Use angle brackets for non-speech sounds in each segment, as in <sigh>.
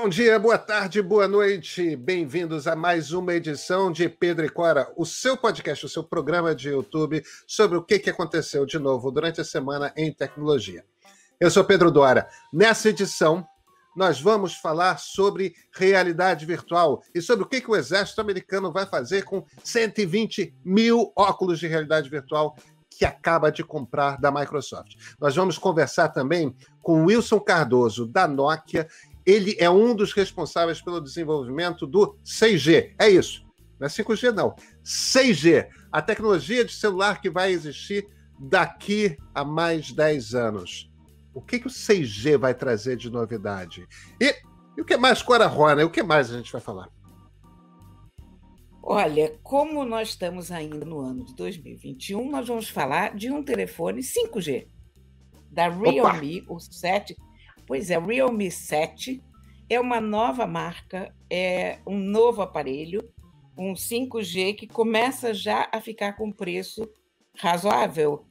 Bom dia, boa tarde, boa noite. Bem-vindos a mais uma edição de Pedro e Cora, o seu podcast, o seu programa de YouTube sobre o que aconteceu de novo durante a semana em tecnologia. Eu sou Pedro Dora. Nessa edição, nós vamos falar sobre realidade virtual e sobre o que o exército americano vai fazer com 120 mil óculos de realidade virtual que acaba de comprar da Microsoft. Nós vamos conversar também com Wilson Cardoso, da Nokia, ele é um dos responsáveis pelo desenvolvimento do 6G. É isso. Não é 5G, não. 6G, a tecnologia de celular que vai existir daqui a mais 10 anos. O que, que o 6G vai trazer de novidade? E, e o que mais, Cora Rona? O que mais a gente vai falar? Olha, como nós estamos ainda no ano de 2021, nós vamos falar de um telefone 5G da Realme, Opa! o 7 Pois é, o Realme 7 é uma nova marca, é um novo aparelho, um 5G que começa já a ficar com preço razoável.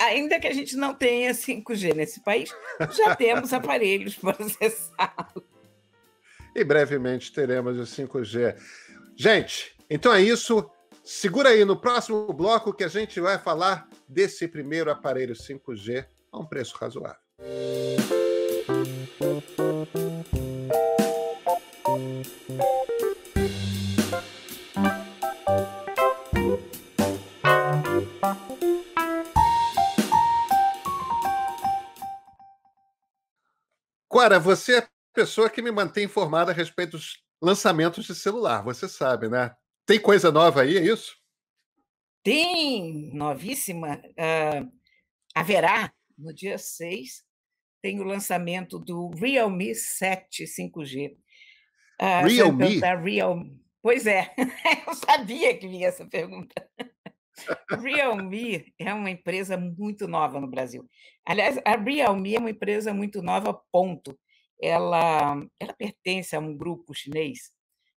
Ainda que a gente não tenha 5G nesse país, já temos aparelhos para acessá-lo. E brevemente teremos o 5G. Gente, então é isso. Segura aí no próximo bloco que a gente vai falar desse primeiro aparelho 5G a um preço razoável. Agora, você é a pessoa que me mantém informada a respeito dos lançamentos de celular, você sabe, né? Tem coisa nova aí, é isso? Tem, novíssima. Uh, haverá, no dia 6, tem o lançamento do Realme 7 5G. Uh, Realme? Realme? Pois é, <laughs> eu sabia que vinha essa pergunta. Realme é uma empresa muito nova no Brasil. Aliás, a Realme é uma empresa muito nova, ponto. Ela, ela pertence a um grupo chinês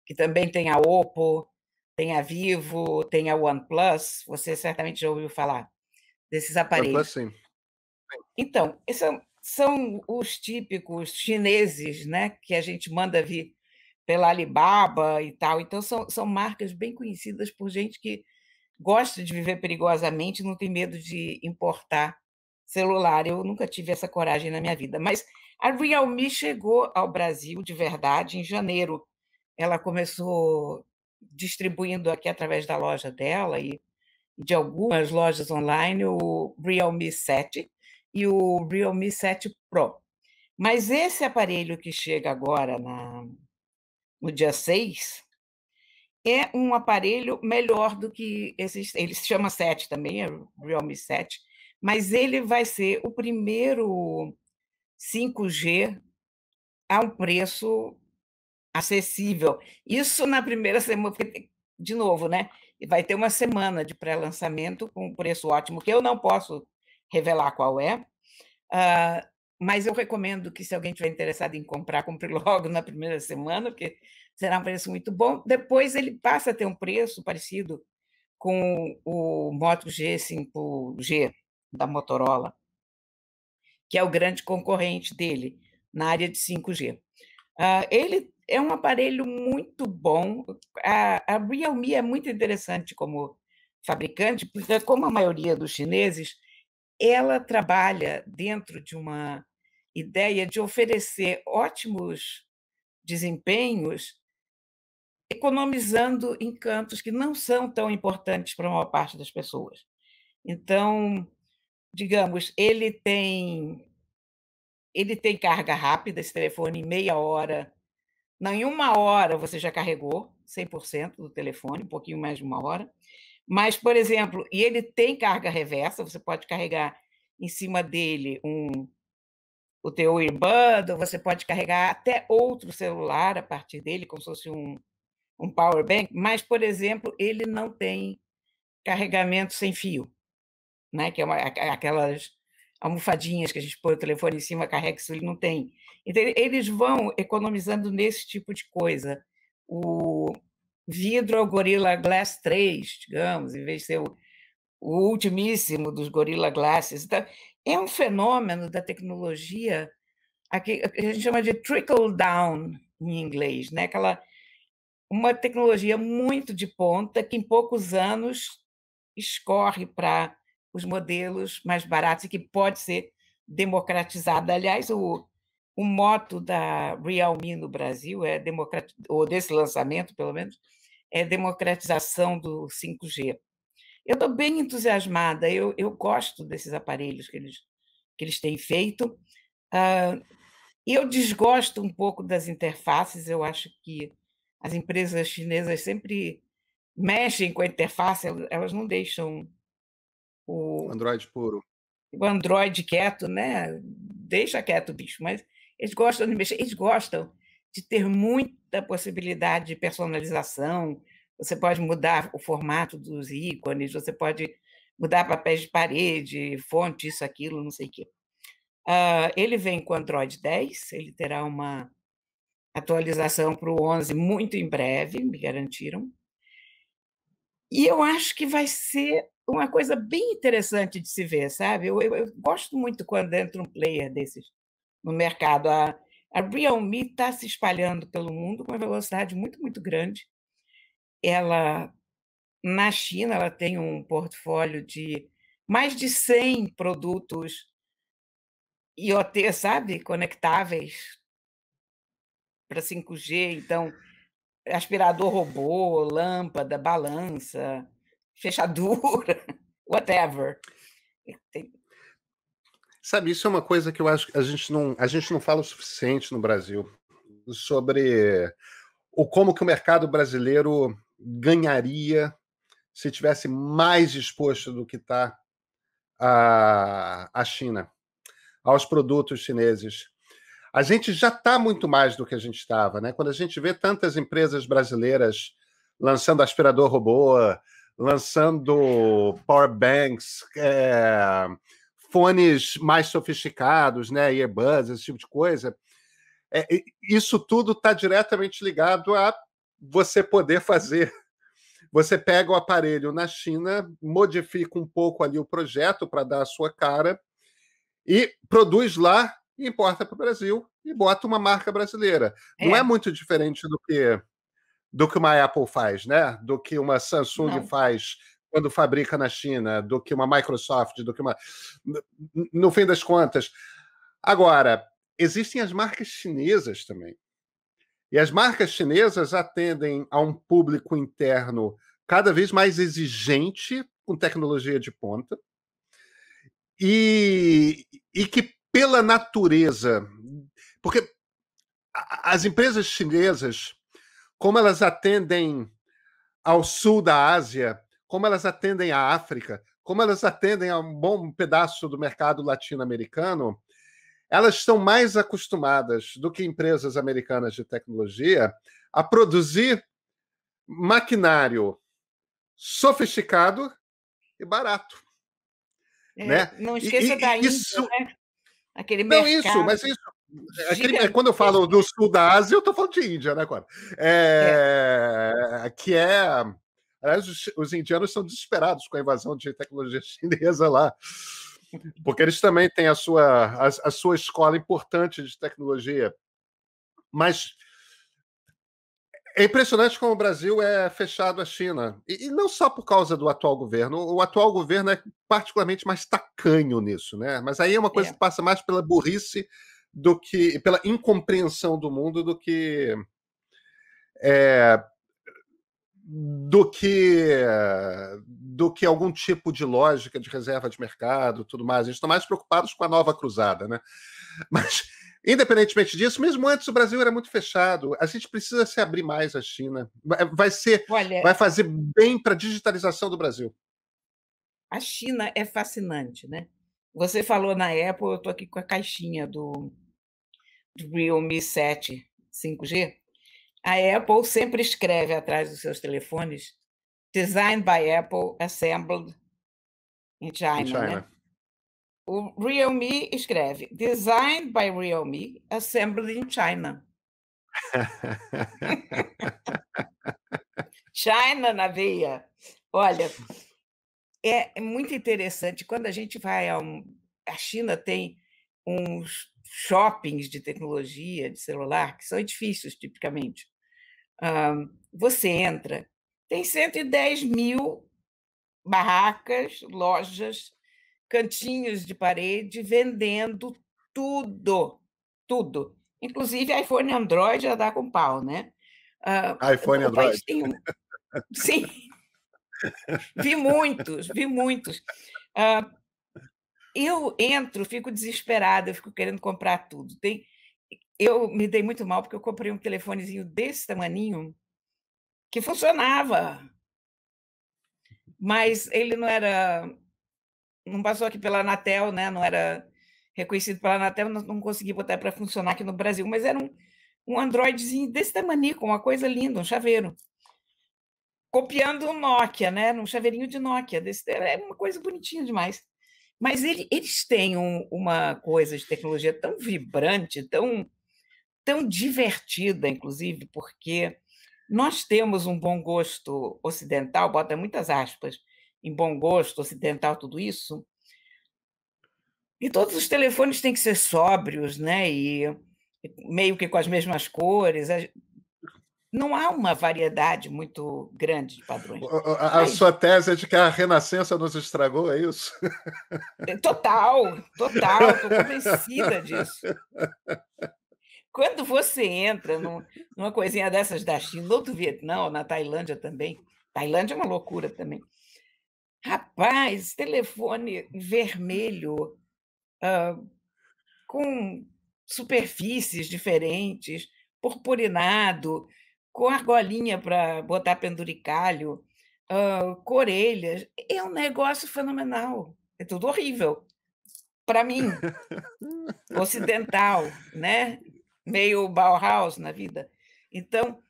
que também tem a Oppo, tem a Vivo, tem a OnePlus. Você certamente já ouviu falar desses aparelhos. OnePlus, sim. Então, são, são os típicos chineses, né, que a gente manda vir pela Alibaba e tal. Então, são, são marcas bem conhecidas por gente que gosta de viver perigosamente, não tem medo de importar celular. Eu nunca tive essa coragem na minha vida. Mas a Realme chegou ao Brasil de verdade em janeiro. Ela começou distribuindo aqui através da loja dela e de algumas lojas online o Realme 7 e o Realme 7 Pro. Mas esse aparelho que chega agora na, no dia 6 é um aparelho melhor do que esses. Ele se chama 7 também, é Realme 7, mas ele vai ser o primeiro 5G a um preço acessível. Isso na primeira semana, de novo, né? Vai ter uma semana de pré-lançamento com um preço ótimo, que eu não posso revelar qual é. Uh, mas eu recomendo que, se alguém estiver interessado em comprar, compre <laughs> logo na primeira semana, porque será um preço muito bom. Depois ele passa a ter um preço parecido com o Moto G5G da Motorola, que é o grande concorrente dele na área de 5G. Ah, ele é um aparelho muito bom. A, a Realme é muito interessante como fabricante, porque, como a maioria dos chineses, ela trabalha dentro de uma ideia de oferecer ótimos desempenhos economizando em que não são tão importantes para a maior parte das pessoas. Então, digamos, ele tem ele tem carga rápida, esse telefone em meia hora. Não, em uma hora você já carregou 100% do telefone, um pouquinho mais de uma hora. Mas, por exemplo, e ele tem carga reversa, você pode carregar em cima dele um o teu earbud, você pode carregar até outro celular a partir dele, como se fosse um, um power bank, mas, por exemplo, ele não tem carregamento sem fio, né? que é uma, aquelas almofadinhas que a gente põe o telefone em cima, carrega isso, ele não tem. Então, eles vão economizando nesse tipo de coisa. O vidro é o Gorilla Glass 3, digamos, em vez de ser o, o ultimíssimo dos Gorilla Glasses. Então, é um fenômeno da tecnologia a que a gente chama de trickle down em inglês, né? aquela uma tecnologia muito de ponta que em poucos anos escorre para os modelos mais baratos e que pode ser democratizada. Aliás, o, o moto da Realme no Brasil é ou desse lançamento, pelo menos, é democratização do 5G. Eu estou bem entusiasmada, eu, eu gosto desses aparelhos que eles, que eles têm feito. Uh, eu desgosto um pouco das interfaces, eu acho que as empresas chinesas sempre mexem com a interface, elas não deixam o Android puro. O Android quieto, né? Deixa quieto o bicho, mas eles gostam de mexer, eles gostam de ter muita possibilidade de personalização. Você pode mudar o formato dos ícones, você pode mudar papéis de parede, fonte, isso, aquilo, não sei o quê. Uh, ele vem com Android 10, ele terá uma atualização para o 11 muito em breve, me garantiram. E eu acho que vai ser uma coisa bem interessante de se ver, sabe? Eu, eu, eu gosto muito quando entra um player desses no mercado. A, a Realme está se espalhando pelo mundo com uma velocidade muito, muito grande. Ela, na China, ela tem um portfólio de mais de 100 produtos IoT, sabe? Conectáveis, para 5G, então aspirador robô, lâmpada, balança, fechadura, <laughs> whatever. Sabe, isso é uma coisa que eu acho que a gente não, a gente não fala o suficiente no Brasil sobre o como que o mercado brasileiro ganharia se tivesse mais exposto do que está a, a China, aos produtos chineses a gente já está muito mais do que a gente estava, né? Quando a gente vê tantas empresas brasileiras lançando aspirador robô, lançando power banks, é, fones mais sofisticados, né? Earbuds, esse tipo de coisa. É, isso tudo está diretamente ligado a você poder fazer. Você pega o aparelho na China, modifica um pouco ali o projeto para dar a sua cara e produz lá importa para o Brasil e bota uma marca brasileira. É. Não é muito diferente do que do que uma Apple faz, né? Do que uma Samsung Não. faz quando fabrica na China, do que uma Microsoft, do que uma no fim das contas. Agora, existem as marcas chinesas também. E as marcas chinesas atendem a um público interno cada vez mais exigente com tecnologia de ponta e, e que pela natureza. Porque as empresas chinesas, como elas atendem ao sul da Ásia, como elas atendem à África, como elas atendem a um bom pedaço do mercado latino-americano, elas estão mais acostumadas do que empresas americanas de tecnologia a produzir maquinário sofisticado e barato. É, né? Não esqueça e, da Índia, isso, né? Aquele Não, isso, mas isso. É, é aquele, é quando eu falo do sul da Ásia, eu estou falando de Índia, né, Cora? É, é. Que é. Aliás, os, os indianos são desesperados com a invasão de tecnologia <laughs> chinesa lá. Porque eles também têm a sua, a, a sua escola importante de tecnologia. Mas é impressionante como o Brasil é fechado à China. E, e, não só por causa do atual governo. O atual governo é particularmente mais tacanho nisso, né? Mas aí é uma coisa é. que passa mais pela burrice do que. pela incompreensão do mundo do que. É, do que do que algum tipo de lógica de reserva de mercado, tudo mais. gente estão tá mais preocupados com a nova cruzada, né? <laughs> Mas Independentemente disso, mesmo antes o Brasil era muito fechado. A gente precisa se abrir mais à China. Vai ser, Olha, vai fazer bem para a digitalização do Brasil. A China é fascinante, né? Você falou na Apple, eu estou aqui com a caixinha do, do Realme 7 5G. A Apple sempre escreve atrás dos seus telefones Designed by Apple, Assembled in China, in China. Né? O Realme escreve: Designed by Realme, assembled in China. <laughs> China na veia. Olha, é, é muito interessante. Quando a gente vai a um. A China tem uns shoppings de tecnologia, de celular, que são edifícios, tipicamente. você entra, tem 110 mil barracas, lojas cantinhos de parede, vendendo tudo, tudo. Inclusive iPhone e Android já dá com pau, né? Uh, iPhone e Android. Sim. vi muitos, vi muitos. Uh, eu entro, fico desesperada, eu fico querendo comprar tudo. Tem... Eu me dei muito mal porque eu comprei um telefonezinho desse tamaninho que funcionava, mas ele não era não passou aqui pela Anatel, né? Não era reconhecido pela Anatel, não, não consegui botar para funcionar aqui no Brasil, mas era um, um Androidzinho desse tamanho, uma coisa linda, um chaveiro. Copiando o Nokia, né? Um chaveirinho de Nokia. Desse, era uma coisa bonitinha demais. Mas ele, eles têm um, uma coisa de tecnologia tão vibrante, tão, tão divertida, inclusive, porque nós temos um bom gosto ocidental, bota muitas aspas, em bom gosto ocidental, tudo isso. E todos os telefones têm que ser sóbrios, né? E meio que com as mesmas cores. Não há uma variedade muito grande de padrões. A, a é sua tese é de que a Renascença nos estragou, é isso? É, total, total, estou convencida disso. Quando você entra num, numa coisinha dessas da China ou do Vietnã, ou na Tailândia também, Tailândia é uma loucura também. Rapaz, telefone vermelho, uh, com superfícies diferentes, purpurinado, com argolinha para botar penduricalho, uh, corelhas. É um negócio fenomenal. É tudo horrível. Para mim, ocidental, né? meio Bauhaus na vida. Então,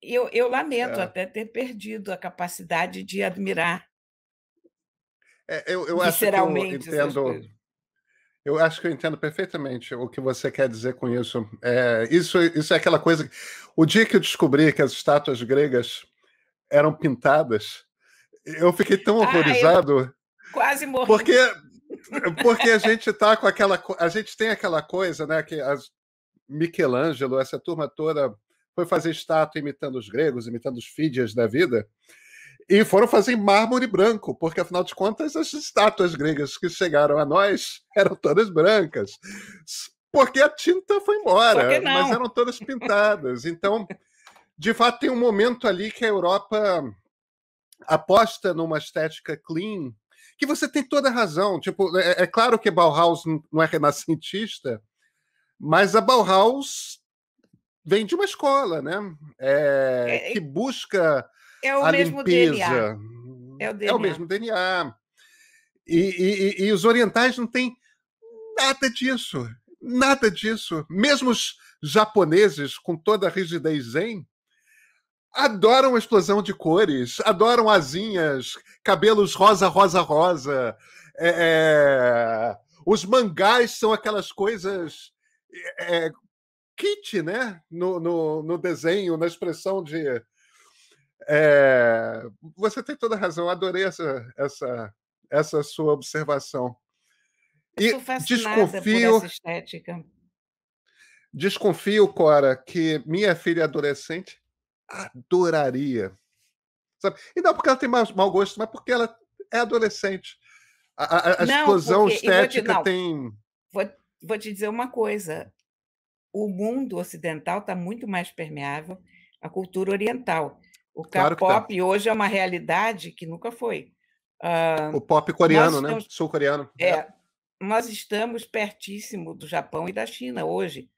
eu, eu lamento é. até ter perdido a capacidade de admirar é, eu, eu acho que eu entendo. Eu acho que eu entendo perfeitamente o que você quer dizer com isso. É, isso, isso é aquela coisa. o dia que eu descobri que as estátuas gregas eram pintadas, eu fiquei tão ah, horrorizado. Ah, quase morri. Porque, porque a gente tá com aquela. A gente tem aquela coisa, né? Que as, Michelangelo, essa turma toda, foi fazer estátua imitando os gregos, imitando os fídias da vida. E foram fazer mármore branco, porque afinal de contas as estátuas gregas que chegaram a nós eram todas brancas. Porque a tinta foi embora, mas eram todas pintadas. Então, de fato, tem um momento ali que a Europa aposta numa estética clean, que você tem toda a razão. Tipo, é, é claro que Bauhaus não é renascentista, mas a Bauhaus vem de uma escola, né? É, é que busca é o a mesmo limpeza. DNA. É o, DNA. É o mesmo DNA. E, e, e, os orientais não têm nada disso. Nada disso. Mesmo os japoneses, com toda a rigidez zen, adoram a explosão de cores, adoram asinhas, cabelos rosa, rosa, rosa. É, é... Os mangás são aquelas coisas é, é kit, né? No, no, no desenho, na expressão de, é, você tem toda razão, adorei essa, essa, essa sua observação. E desconfio. Desconfio, Cora, que minha filha adolescente adoraria. Sabe? E não porque ela tem mau gosto, mas porque ela é adolescente. A, a, a não, explosão porque, estética vou te, tem. Vou, vou te dizer uma coisa: o mundo ocidental está muito mais permeável à cultura oriental. O K-pop tá. hoje é uma realidade que nunca foi. Uh, o pop coreano, né? estamos... né? Sul-coreano. É, é, nós estamos pertíssimo do Japão e da China hoje.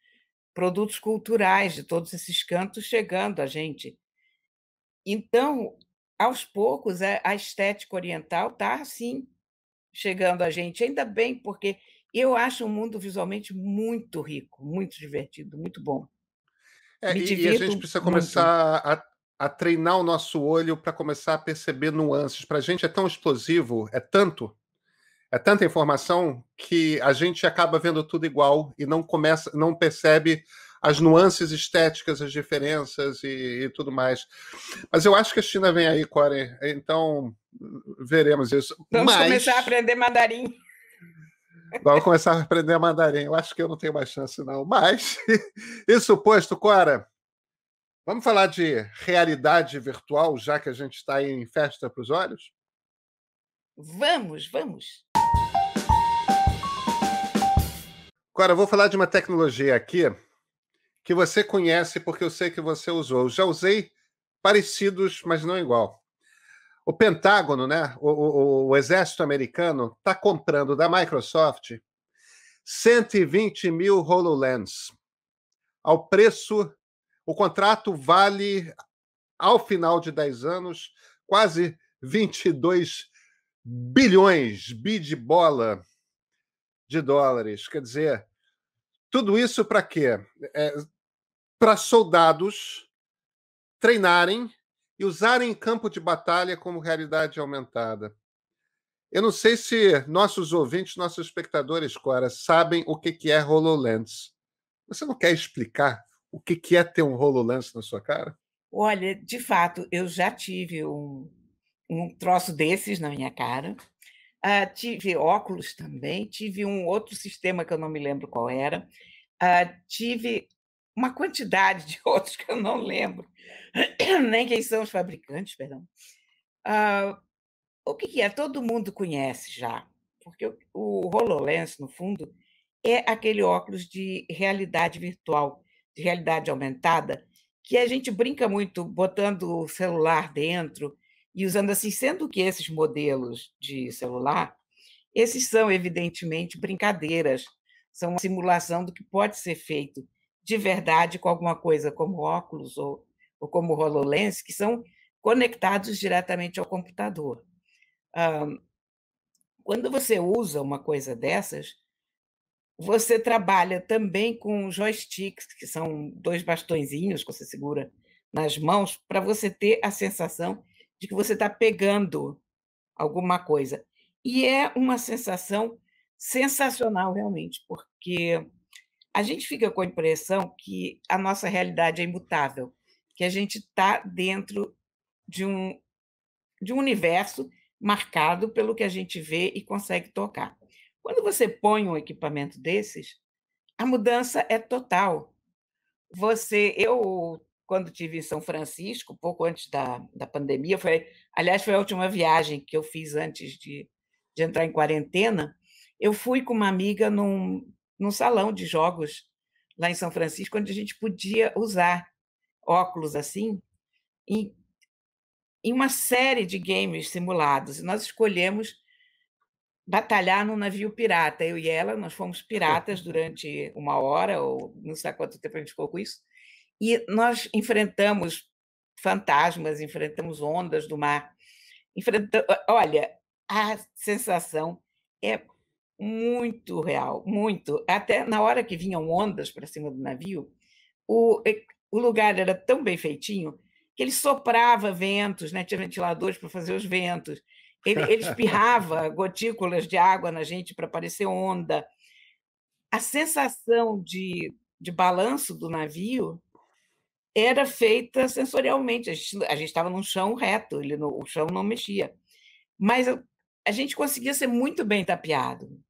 Produtos culturais de todos esses cantos chegando a gente. Então, aos poucos, a estética oriental está, sim chegando a gente. Ainda bem, porque eu acho o mundo visualmente muito rico, muito divertido, muito bom. É, e, e, a gente precisa começar muito. a a treinar o nosso olho para começar a perceber nuances. Para a gente é tão explosivo, é tanto, é tanta informação que a gente acaba vendo tudo igual e não começa, não percebe as nuances estéticas, as diferenças e, e, tudo mais. Mas eu acho que a China vem aí, Corey. Então veremos isso. Vamos Mas... começar a aprender mandarim. <laughs> Vamos começar a aprender mandarim. Eu acho que eu não tenho mais chance, não. Mas, <laughs> isso posto, Cora, Vamos falar de realidade virtual, já que a gente está em festa para os olhos? Vamos, vamos! Agora, eu vou falar de uma tecnologia aqui que você conhece, porque eu sei que você usou. Eu já usei parecidos, mas não igual. O Pentágono, né? o, o, o exército americano, está comprando da Microsoft 120 mil HoloLens ao preço o contrato vale, ao final de 10 anos, quase 22 bilhões, bi de bola de dólares. Quer dizer, tudo isso para quê? É, para soldados treinarem e usarem em campo de batalha como realidade aumentada. Eu não sei se nossos ouvintes, nossos espectadores, Cora, sabem o que é HoloLens. Você não quer explicar o que, é ter um HoloLens na sua cara? Olha, de fato, eu já tive um, um troço desses na minha cara. Uh, tive óculos também, tive um outro sistema que eu não me lembro qual era. Uh, tive uma quantidade <laughs> de outros que eu não lembro, <coughs> nem quem são os fabricantes, perdão. Uh, o que, que, é? Todo mundo conhece já, porque o, o HoloLens, no fundo, é aquele óculos de realidade virtual de realidade aumentada, que a gente brinca muito botando o celular dentro e usando assim, sendo que esses modelos de celular, esses são evidentemente brincadeiras, são uma simulação do que pode ser feito de verdade com alguma coisa como óculos ou, ou como HoloLens, que são conectados diretamente ao computador. Um, quando você usa uma coisa dessas, você trabalha também com joysticks, que são dois bastõezinhos que você segura nas mãos, para você ter a sensação de que você está pegando alguma coisa. E é uma sensação sensacional, realmente, porque a gente fica com a impressão que a nossa realidade é imutável, que a gente está dentro de um, de um universo marcado pelo que a gente vê e consegue tocar. Quando você põe um equipamento desses, a mudança é total. Você, eu, quando tive em São Francisco, pouco antes da, da pandemia, foi, aliás, foi a última viagem que eu fiz antes de, de entrar em quarentena. Eu fui com uma amiga num, num salão de jogos lá em São Francisco, onde a gente podia usar óculos assim, em, em uma série de games simulados. E nós escolhemos batalhar num navio pirata. Eu e ela, nós fomos piratas <laughs> durante uma hora, ou não sei quanto tempo a gente ficou com isso, e nós enfrentamos fantasmas, enfrentamos ondas do mar. Olha, a sensação é muito real, muito. Até na hora que vinham ondas para cima do navio, o, o lugar era tão bem feitinho que ele soprava ventos, né? tinha ventiladores para fazer os ventos, ele, ele espirrava gotículas de água na gente para parecer onda. A sensação de, de balanço do navio era feita sensorialmente. A gente estava num chão reto, ele no, o chão não mexia. Mas a, a gente conseguia ser muito bem tapeado.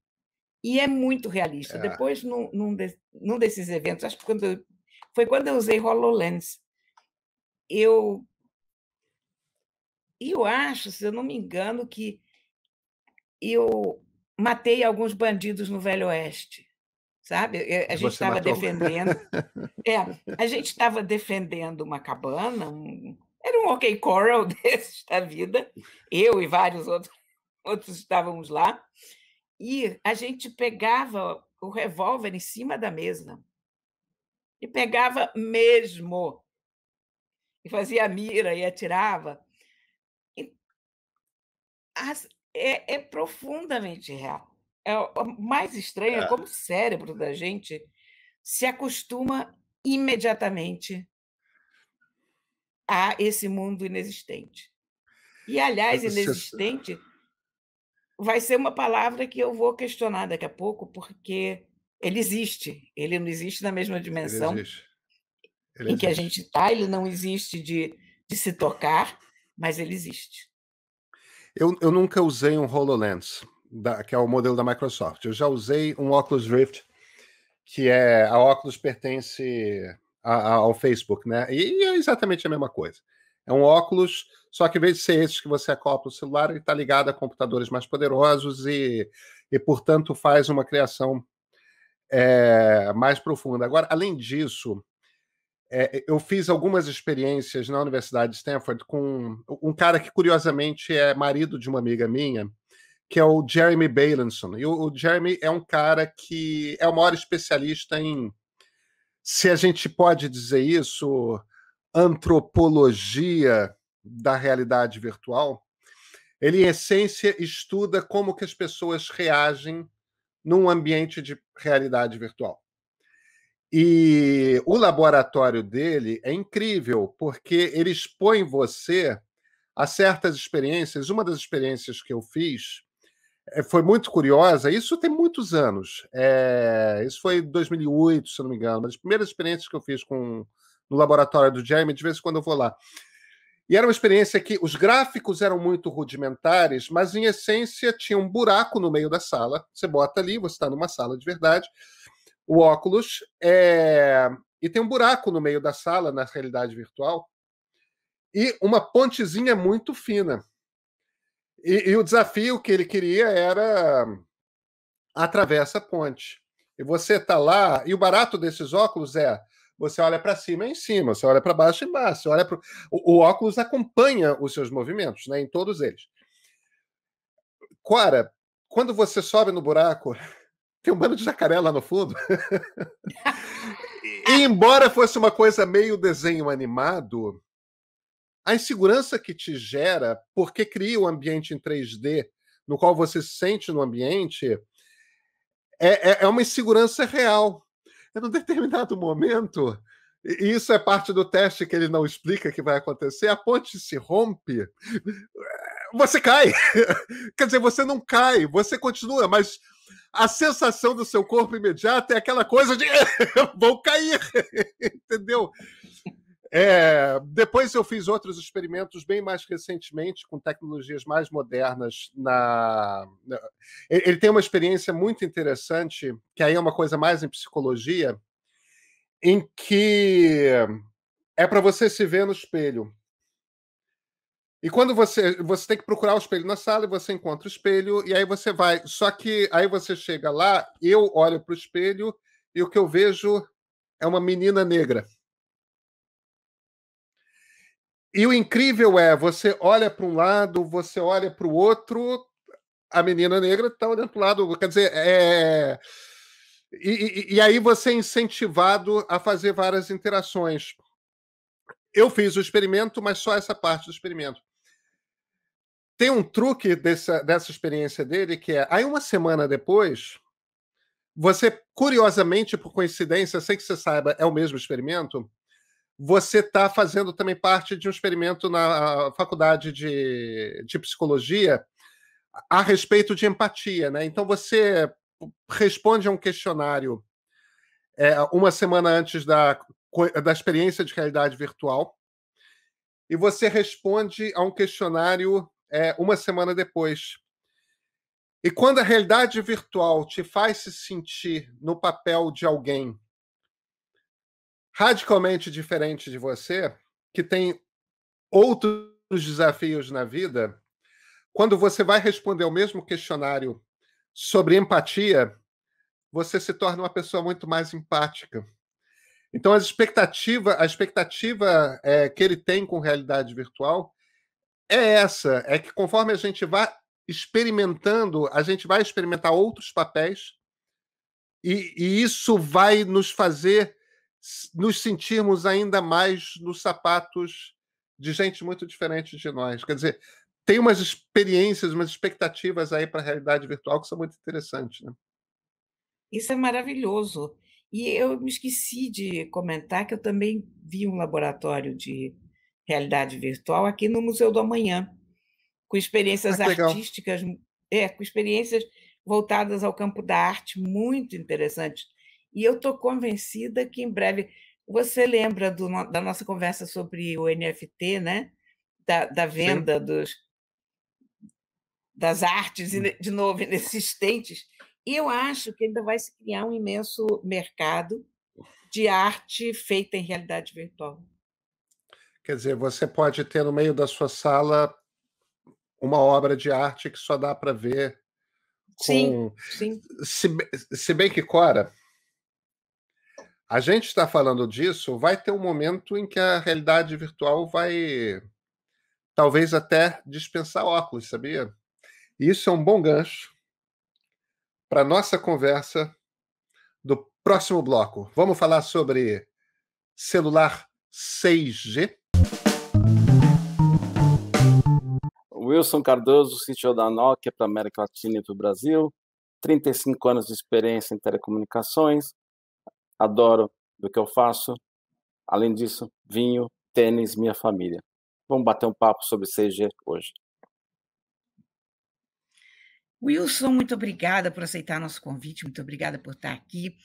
E é muito realista. É. Depois, num, num, de, num, desses eventos, acho que quando foi quando eu usei HoloLens, eu e eu acho, se eu não me engano, que eu matei alguns bandidos no Velho Oeste, sabe? Eh, a gente estava defendendo. é, a gente estava defendendo uma cabana, um... era um OK Coral <laughs> desses da vida. Eu e vários outros, outros estávamos lá. E a gente pegava o revólver em cima da mesa. E pegava mesmo. E fazia mira e atirava é, é, profundamente real. É, o mais estranho é. é como o cérebro da gente se acostuma imediatamente a esse mundo inexistente. E, aliás, inexistente vai ser uma palavra que eu vou questionar daqui a pouco, porque ele existe, ele não existe na mesma dimensão ele ele em existe. que a gente está, ele não existe de, de se tocar, mas ele existe. Eu, eu nunca usei um HoloLens, da, que é o modelo da Microsoft. Eu já usei um Oculus Rift, que é. A Oculus pertence a, a, ao Facebook, né? E é exatamente a mesma coisa. É um óculos, só que em vez de ser esses que você acopla o celular, ele está ligado a computadores mais poderosos e, e portanto, faz uma criação é, mais profunda. Agora, além disso, é, é, eu fiz algumas experiências na Universidade de Stanford com um cara que, curiosamente, é marido de uma amiga minha, que é o Jeremy Bailenson. E o, o Jeremy é um cara que é o maior especialista em, se a gente pode dizer isso, antropologia da realidade virtual. Ele, em essência, estuda como que as pessoas reagem num ambiente de realidade virtual. E o laboratório dele é incrível, porque ele expõe você a certas experiências. Uma das experiências que eu fiz eh, foi muito curiosa, isso tem muitos anos. É, isso foi 2008, se não me engano, uma das primeiras experiências que eu fiz com no laboratório do Jeremy, de vez em quando eu vou lá. E era uma experiência que os gráficos eram muito rudimentares, mas em essência tinha um buraco no meio da sala. Você bota ali, você está numa sala de verdade, o óculos é... e tem um buraco no meio da sala, na realidade virtual, e uma pontezinha muito fina. E, e o desafio que ele queria era atravessa a ponte. E você está lá, e o barato desses óculos é você olha para cima é em cima, você olha para baixo é embaixo, você olha para o, o óculos acompanha os seus movimentos, né, em todos eles. Cora, quando você sobe no buraco, tem um bando de jacaré lá no fundo. <laughs> <laughs> e embora fosse uma coisa meio desenho animado, a insegurança que te gera, porque cria um ambiente em 3D no qual você se sente no ambiente, é, é, é uma insegurança real. É num determinado momento, e isso é parte do teste que ele não explica que vai acontecer, a ponte se rompe, você cai. <laughs> Quer dizer, você não cai, você continua, mas a sensação do seu corpo imediata é aquela coisa de vou cair, <laughs> entendeu? É, depois eu fiz outros experimentos bem mais recentemente com tecnologias mais modernas. Na, ele tem uma experiência muito interessante que aí é uma coisa mais em psicologia, em que é para você se ver no espelho. E quando você você tem que procurar o espelho na sala e você encontra o espelho e aí você vai. Só que aí você chega lá, eu olho para o espelho e o que eu vejo é uma menina negra. E o incrível é, você olha para um lado, você olha para o outro, a menina negra está olhando para o lado. Quer dizer, é... E, e, e aí você é incentivado a fazer várias interações. Eu fiz o experimento, mas só essa parte do experimento tem um truque dessa, dessa experiência dele que é aí uma semana depois você curiosamente por coincidência sem que você saiba é o mesmo experimento você está fazendo também parte de um experimento na faculdade de, de psicologia a respeito de empatia né então você responde a um questionário é, uma semana antes da, da experiência de realidade virtual e você responde a um questionário é, uma semana depois. E quando a realidade virtual te faz se sentir no papel de alguém radicalmente diferente de você, que tem outros desafios na vida, quando você vai responder o mesmo questionário sobre empatia, você se torna uma pessoa muito mais empática. Então, a expectativa, a expectativa é, que ele tem com realidade virtual é essa: é que conforme a gente vai experimentando, a gente vai experimentar outros papéis, e, e isso vai nos fazer nos sentirmos ainda mais nos sapatos de gente muito diferente de nós. Quer dizer, tem umas experiências, umas expectativas aí para a realidade virtual que são muito interessantes. Né? Isso é maravilhoso. E eu me esqueci de comentar que eu também vi um laboratório de realidade virtual aqui no Museu do Amanhã, com experiências ah, artísticas, é, com experiências voltadas ao campo da arte muito interessantes. E eu estou convencida que em breve. Você lembra do, da nossa conversa sobre o NFT, né? Da, da venda Sim. dos, das artes, de novo, inexistentes. <laughs> E eu acho que ainda vai se criar um imenso mercado de arte feita em realidade virtual. Quer dizer, você pode ter no meio da sua sala uma obra de arte que só dá para ver. Com... Sim, sim. Se, se bem que, Cora, a gente está falando disso, vai ter um momento em que a realidade virtual vai talvez até dispensar óculos, sabia? E isso é um bom gancho para nossa conversa do próximo bloco. Vamos falar sobre celular 6G? Wilson Cardoso, CEO da Nokia para América Latina e do Brasil, 35 anos de experiência em telecomunicações, adoro o que eu faço, além disso, vinho, tênis, minha família. Vamos bater um papo sobre CG hoje. Wilson, muito obrigada por aceitar nosso convite, muito obrigada por estar aqui.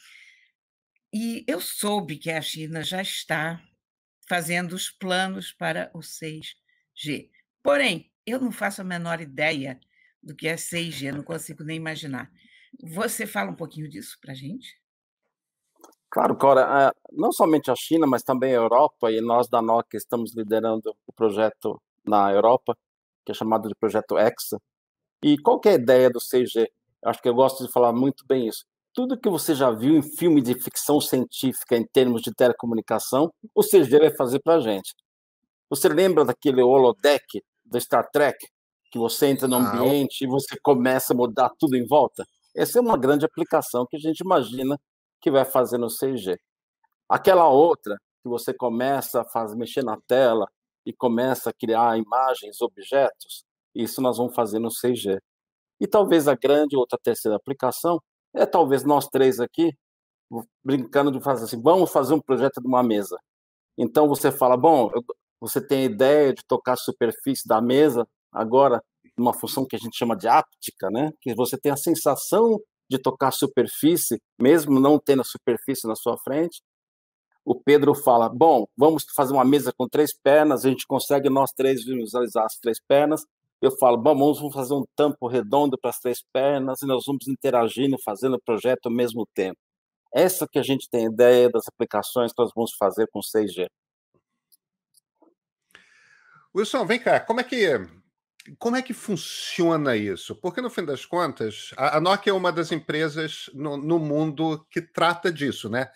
E eu soube que a China já está fazendo os planos para o 6G. Porém, eu não faço a menor ideia do que é 6G, não consigo nem imaginar. Você fala um pouquinho disso para a gente? Claro, Cora. Ah, não somente a China, mas também a Europa, e nós da Nokia estamos liderando o projeto na Europa, que é chamado de Projeto EXA. E qual é a ideia do 6G? Acho que eu gosto de falar muito bem isso. Tudo que você já viu em filme de ficção científica em termos de telecomunicação, o 6G vai fazer para a gente. Você lembra daquele holodeck da Star Trek, que você entra no ambiente ah, e você começa a mudar tudo em volta. Essa é uma grande aplicação que a gente imagina que vai fazer no CG. Aquela outra, que você começa a fazer mexer na tela e começa a criar imagens, objetos, isso nós vamos fazer no CG. E talvez a grande outra terceira aplicação é talvez nós três aqui brincando de fazer assim, vamos fazer um projeto de uma mesa. Então você fala, bom, eu, você tem a ideia de tocar a superfície da mesa agora, numa função que a gente chama de áptica, né? Que você tem a sensação de tocar a superfície, mesmo não tendo a superfície na sua frente. O Pedro fala: Bom, vamos fazer uma mesa com três pernas, a gente consegue nós três visualizar as três pernas. Eu falo: Bom, vamos fazer um tampo redondo para as três pernas e nós vamos interagindo, fazendo o projeto ao mesmo tempo. Essa que a gente tem ideia das aplicações que nós vamos fazer com 6G. Wilson, vem cá, como é que como é que funciona isso? Porque no fim das contas, a, a Nokia é uma das empresas no, no, mundo que trata disso, né?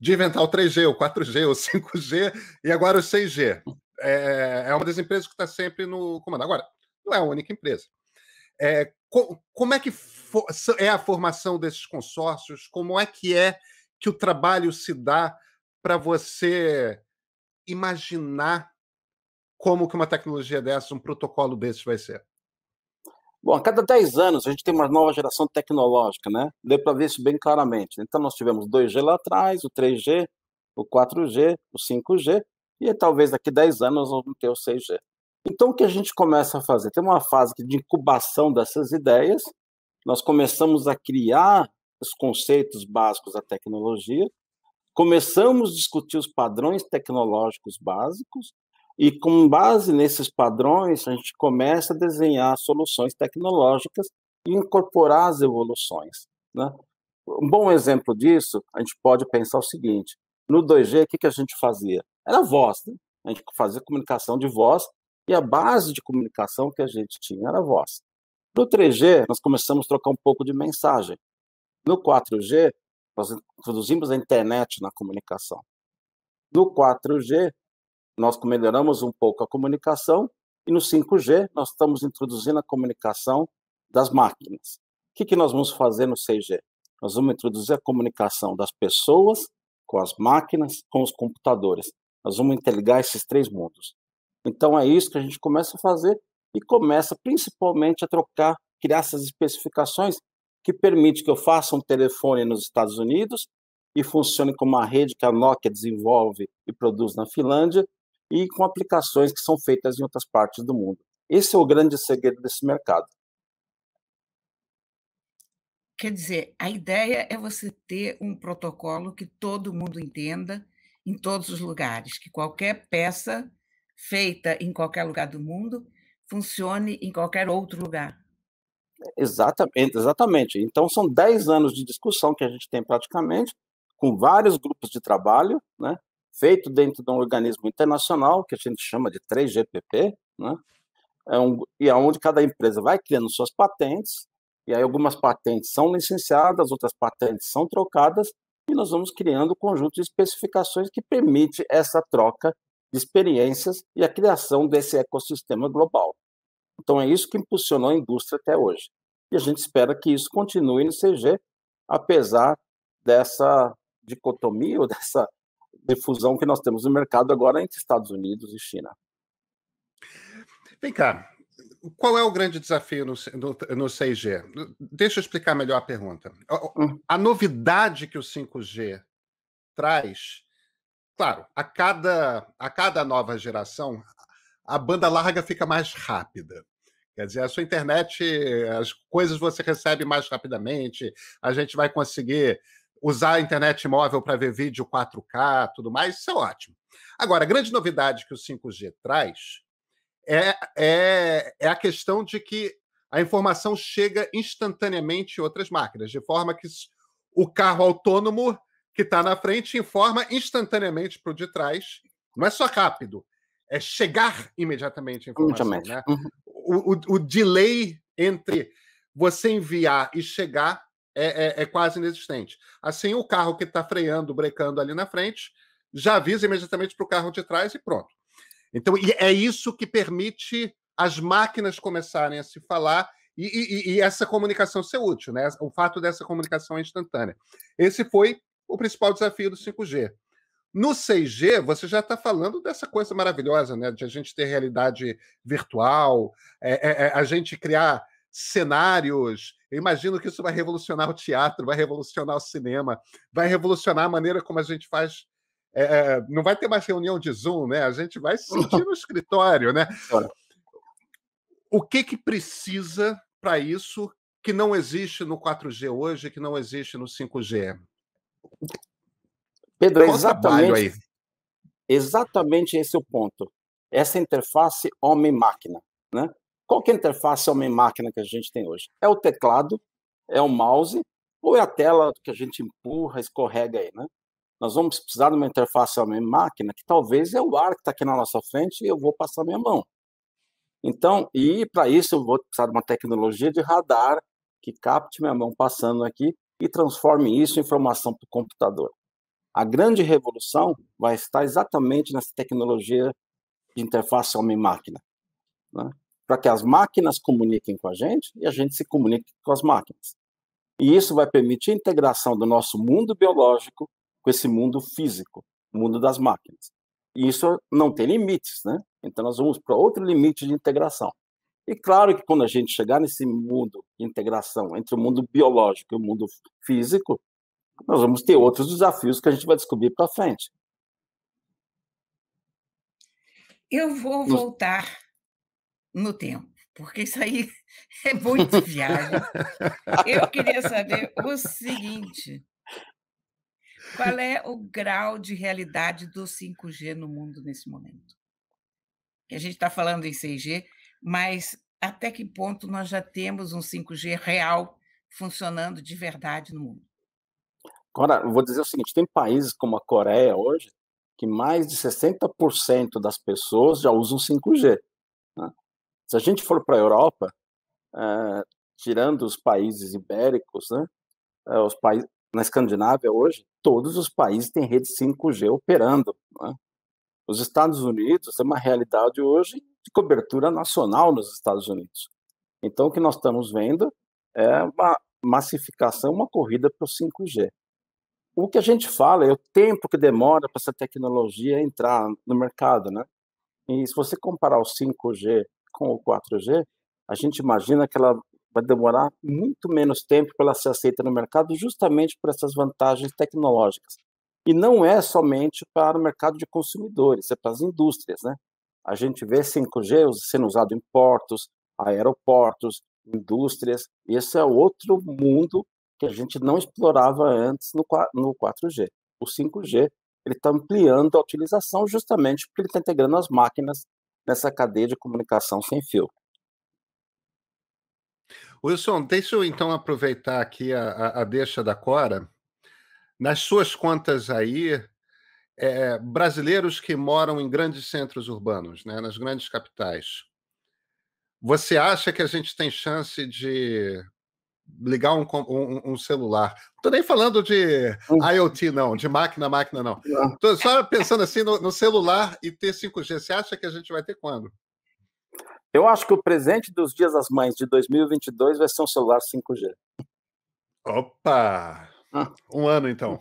De inventar o 3G, o 4G, o 5G e agora o 6G. É, é uma das empresas que está sempre no comando. Agora, não é a única empresa. É, co, como é que for, é a formação desses consórcios? Como é que é que o trabalho se dá para você imaginar como que uma tecnologia dessa, um protocolo desse vai ser? Bom, a cada 10 anos a gente tem uma nova geração tecnológica, né? Deu para ver isso bem claramente. Então nós tivemos 2G lá atrás, o 3G, o 4G, o 5G, e talvez daqui 10 anos nós vamos ter o 6G. Então o que a gente começa a fazer? Tem uma fase de incubação dessas ideias, nós começamos a criar os conceitos básicos da tecnologia, começamos a discutir os padrões tecnológicos básicos, e com base nesses padrões, a gente começa a desenhar soluções tecnológicas e incorporar as evoluções. Né? Um bom exemplo disso, a gente pode pensar o seguinte: no 2G, o que, a gente fazia? Era voz, né? a gente fazia comunicação de voz e a base de comunicação que a gente tinha era voz. No 3G, nós começamos a trocar um pouco de mensagem. No 4G, nós introduzimos a internet na comunicação. No 4G, nós melhoramos um pouco a comunicação, e no 5G nós estamos introduzindo a comunicação das máquinas. O que, que nós vamos fazer no 6G? Nós vamos introduzir a comunicação das pessoas com as máquinas, com os computadores. Nós vamos interligar esses três mundos. Então é isso que a gente começa a fazer e começa principalmente a trocar, criar essas especificações que permite que eu faça um telefone nos Estados Unidos e funcione como uma rede que a Nokia desenvolve e produz na Finlândia e com aplicações que são feitas em outras partes do mundo. Esse é o grande segredo desse mercado. Quer dizer, a ideia é você ter um protocolo que todo mundo entenda em todos os lugares, que qualquer peça feita em qualquer lugar do mundo funcione em qualquer outro lugar. Exatamente, exatamente. Então são 10 anos de discussão que a gente tem praticamente, com vários grupos de trabalho, né? feito dentro de um organismo internacional, que a gente chama de 3GPP, né? É um, e aonde é cada empresa vai criando suas patentes, e aí algumas patentes são licenciadas, outras patentes são trocadas, e nós vamos criando um conjunto de especificações que permite essa troca de experiências e a criação desse ecossistema global. Então é isso que impulsionou a indústria até hoje. E a gente espera que isso continue no CG, apesar dessa dicotomia ou dessa difusão que nós temos no mercado agora entre Estados Unidos e China. Vem cá, qual é o grande desafio no, no, no 6G? Deixa eu explicar melhor a pergunta. A, hum. a novidade que o 5G traz, claro, a cada, a cada nova geração, a banda larga fica mais rápida. Quer dizer, a sua internet, as coisas você recebe mais rapidamente, a gente vai conseguir usar a internet móvel para ver vídeo 4K, tudo mais, isso é ótimo. Agora, a grande novidade que o 5G traz é, é, é a questão de que a informação chega instantaneamente em outras máquinas, de forma que o carro autônomo que está na frente informa instantaneamente para o de trás. Não é só rápido, é chegar imediatamente a informação. Né? Uhum. O, o, o delay entre você enviar e chegar é, é, é quase inexistente. Assim, o carro que está freando, brecando ali na frente, já avisa imediatamente para o carro de trás e pronto. Então, é isso que permite as máquinas começarem a se falar e, e, e, essa comunicação ser útil, né? o fato dessa comunicação é instantânea. Esse foi o principal desafio do 5G. No 6G, você já está falando dessa coisa maravilhosa, né? De a gente ter realidade virtual, é, é, é a gente criar cenários. Eu imagino que isso vai revolucionar o teatro, vai revolucionar o cinema, vai revolucionar a maneira como a gente faz. É, não vai ter mais reunião de Zoom, né? A gente vai se sentir <laughs> no escritório, né? O que, que precisa para isso que não existe no 4G hoje, que não existe no 5G? Pedro, é exatamente, aí? exatamente esse é o ponto. Essa interface homem-máquina, né? Qual é a interface homem-máquina que a gente tem hoje? É o teclado, é o mouse ou é a tela que a gente empurra, escorrega aí, né? Nós vamos precisar de uma interface homem-máquina que talvez é o ar que está aqui na nossa frente e eu vou passar minha mão. Então, e para isso eu vou precisar de uma tecnologia de radar que capte minha mão passando aqui e transforme isso em informação para o computador. A grande revolução vai estar exatamente nessa tecnologia de interface homem-máquina. Né? para que as máquinas comuniquem com a gente e a gente se comunique com as máquinas. E isso vai permitir a integração do nosso mundo biológico com esse mundo físico, mundo das máquinas. E isso não tem limites, né? Então nós vamos para outro limite de integração. E claro que quando a gente chegar nesse mundo de integração entre o mundo biológico e o mundo físico, nós vamos ter outros desafios que a gente vai descobrir para frente. Eu vou voltar no tempo, porque isso aí <laughs> é muito viagem. Eu queria saber o seguinte: qual é o grau de realidade do 5G no mundo nesse momento? A gente está falando em 6G, mas até que ponto nós já temos um 5G real funcionando de verdade no mundo? Agora, vou dizer o seguinte: tem países como a Coreia hoje que mais de 60% das pessoas já usam 5G. Né? Se a gente for para a Europa, uh, tirando os países ibéricos, né, uh, os países na Escandinávia hoje, todos os países têm rede 5G operando. Né? Os Estados Unidos é uma realidade hoje de cobertura nacional nos Estados Unidos. Então, o que nós estamos vendo é uma massificação, uma corrida para o 5G. O que a gente fala é o tempo que demora para essa tecnologia entrar no mercado, né? E se você comparar o 5G com o 4G, a gente imagina que ela vai demorar muito menos tempo para ela ser aceita no mercado, justamente por essas vantagens tecnológicas. E não é somente para o mercado de consumidores, é para as indústrias, né? A gente vê 5G sendo usado em portos, aeroportos, indústrias. Esse é outro mundo que a gente não explorava antes no 4G. O 5G ele está ampliando a utilização justamente porque ele está integrando as máquinas nessa cadeia de comunicação sem fio. Wilson, deixa eu então aproveitar aqui a, a deixa da Cora. Nas suas contas aí, é, brasileiros que moram em grandes centros urbanos, né, nas grandes capitais, você acha que a gente tem chance de ligar um, um, um celular. Não tô nem falando de hum. IoT, não, de máquina, máquina, não. Ah. Tô só pensando assim no, no celular e ter 5G. Você acha que a gente vai ter quando? Eu acho que o presente dos Dias das Mães de 2022 vai ser um celular 5G. Opa! Ah. Um ano, então.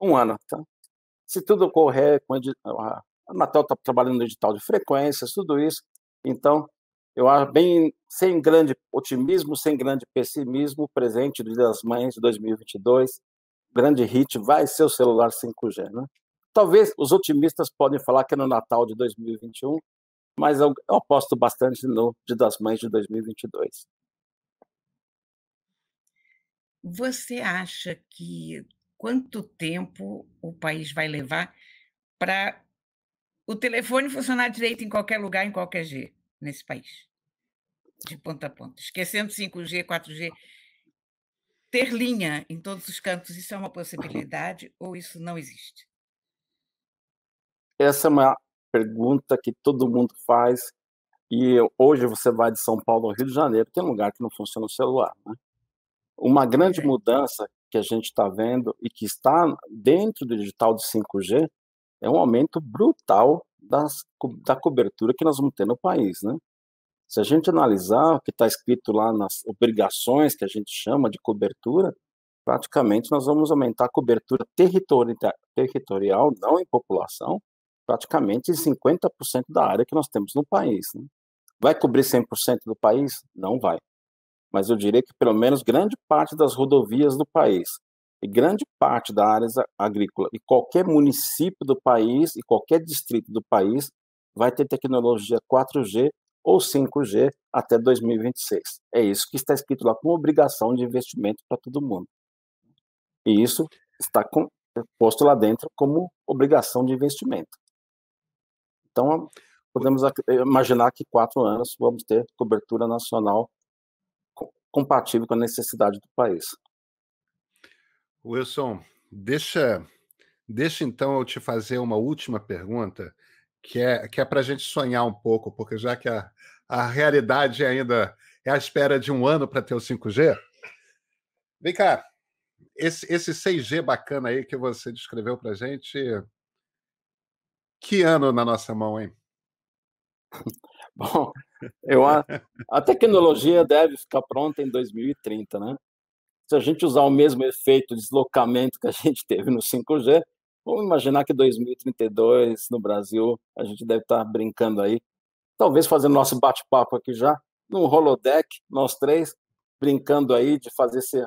Um ano. Tá? Se tudo correr com a Natal está trabalhando no edital de frequências, tudo isso. Então, eu acho bem sem grande otimismo, sem grande pessimismo, o presente do Dia das Mães de 2022, grande hit vai ser o celular 5G, né? Talvez os otimistas podem falar que é no Natal de 2021, mas eu, eu aposto bastante no Dia das Mães de 2022. Você acha que quanto tempo o país vai levar para o telefone funcionar direito em qualquer lugar, em qualquer jeito? nesse país, de ponta a ponta. Esquecendo 5G, 4G, ter linha em todos os cantos, isso é uma possibilidade ou isso não existe? Essa é uma pergunta que todo mundo faz. E hoje você vai de São Paulo ao Rio de Janeiro, tem é lugar que não funciona o celular. Né? Uma grande é. mudança que a gente está vendo e que está dentro do digital de 5G é um aumento brutal das, da cobertura que nós vamos ter no país, né? Se a gente analisar o que está escrito lá nas obrigações que a gente chama de cobertura, praticamente nós vamos aumentar a cobertura territori territorial, não em população, praticamente em 50% da área que nós temos no país. Né? Vai cobrir 100% do país? Não vai. Mas eu diria que pelo menos grande parte das rodovias do país, e grande parte da área agrícola e qualquer município do país e qualquer distrito do país vai ter tecnologia 4G ou 5G até 2026. É isso que está escrito lá com obrigação de investimento para todo mundo. E isso está com, posto lá dentro como obrigação de investimento. Então, podemos eh, imaginar que quatro anos vamos ter cobertura nacional compatível com a necessidade do país. Wilson, deixa, deixa então eu te fazer uma última pergunta, que é, que é para a gente sonhar um pouco, porque já que a, a realidade ainda é à espera de um ano para ter o 5G. Vem cá, esse, esse 6G bacana aí que você descreveu para gente, que ano na nossa mão, hein? <laughs> Bom, eu a, a tecnologia deve ficar pronta em 2030, né? Se a gente usar o mesmo efeito de deslocamento que a gente teve no 5G, vamos imaginar que 2032 no Brasil a gente deve estar tá brincando aí, talvez fazendo nosso bate-papo aqui já, num holodeck, nós três, brincando aí de fazer esse,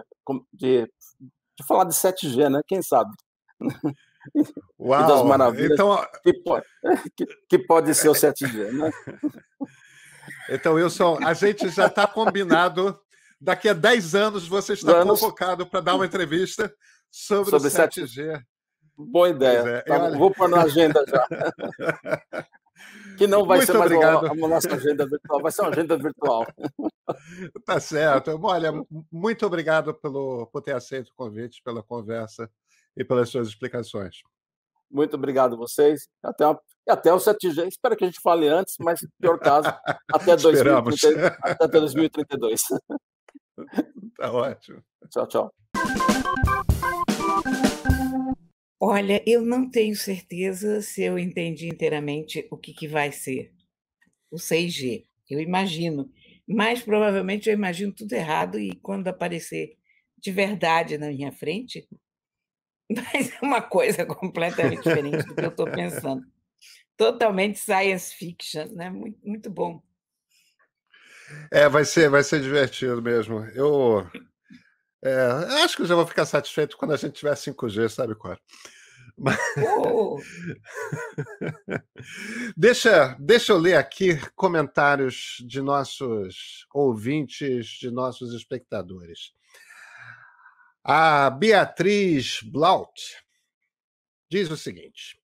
de, de falar de 7G, né? Quem sabe? Uau, <laughs> e das maravilhas então... que, pode, que, que pode ser o 7G, né? <laughs> Então, Wilson, a gente já está combinado Daqui a 10 anos você está anos... convocado para dar uma entrevista sobre, sobre o 7G. 7... Boa ideia. É. Tá, olha... Vou pôr na agenda já. <laughs> que não vai Muito ser mais obrigado. uma, uma nossa agenda virtual, vai ser uma agenda virtual. <laughs> tá certo. Olha, muito obrigado pelo, por ter aceito o convite, pela conversa e pelas suas explicações. Muito obrigado a vocês. Até, uma, até o 7G. Espero que a gente fale antes, mas pior caso, até, 2030, <laughs> até 2032. <laughs> tá ótimo. Tchau, tchau. Olha, eu não tenho certeza se eu entendi inteiramente o que, que vai ser o 6G. Eu imagino, mas provavelmente eu imagino tudo errado e quando aparecer de verdade na minha frente, mas <laughs> é uma coisa completamente diferente do que eu estou pensando. Totalmente science fiction, né? Muito, muito bom. É, vai ser, vai ser divertido mesmo. Eu é, acho que eu já vou ficar satisfeito quando a gente tiver 5G, sabe, qual? É? Mas... <laughs> deixa, deixa eu ler aqui comentários de nossos ouvintes, de nossos espectadores. A Beatriz Blaut diz o seguinte: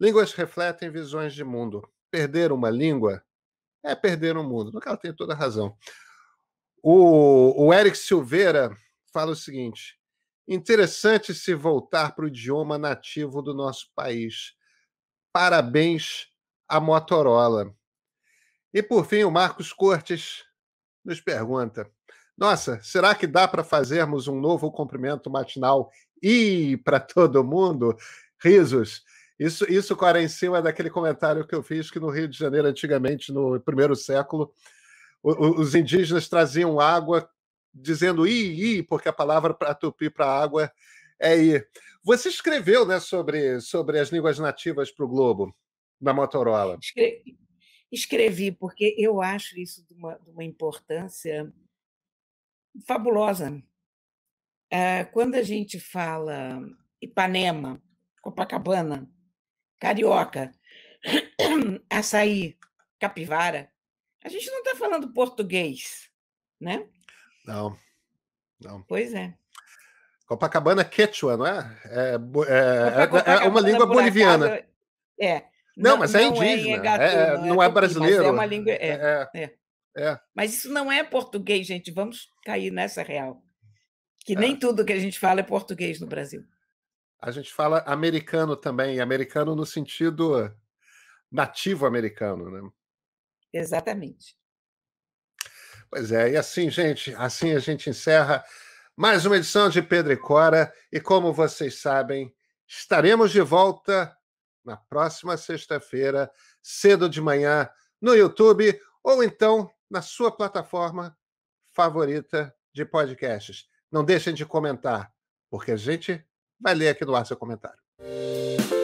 línguas refletem visões de mundo. Perder uma língua é perder o mundo. O cara tem toda a razão. O, o Eric Silveira fala o seguinte: interessante se voltar para o idioma nativo do nosso país. Parabéns à Motorola. E por fim, o Marcos Cortes nos pergunta: Nossa, será que dá para fazermos um novo cumprimento matinal e para todo mundo? Risos. Isso, isso, cara, em cima é daquele comentário que eu fiz que no Rio de Janeiro, antigamente, no primeiro século, o, os indígenas traziam água dizendo i, i, porque a palavra para tupi para água é i. Você escreveu né, sobre, sobre as línguas nativas para o Globo, na Motorola. Escrevi, escrevi, porque eu acho isso de uma, de uma importância fabulosa. É, quando a gente fala Ipanema, Copacabana, carioca, <clears throat> açaí, capivara, a gente não está falando português, né? Não, não. Pois é. Copacabana quechua, não é? É, é, é, é uma é língua boliviana. Acaso, é. Não, não, mas é, é indígena. é, não, é, brasileiro. É uma língua. É, Mas isso não é português, gente. Vamos cair nessa real. Que nem tudo que a gente fala é português no Brasil. A gente fala americano também, americano no sentido nativo americano, né? Exatamente. Pois é, e assim, gente, assim a gente encerra mais uma edição de Pedro e Cora. E como vocês sabem, estaremos de volta na próxima sexta-feira, cedo de manhã, no YouTube ou então na sua plataforma favorita de podcasts. Não deixem de comentar, porque a gente vai ler aqui no ar seu comentário.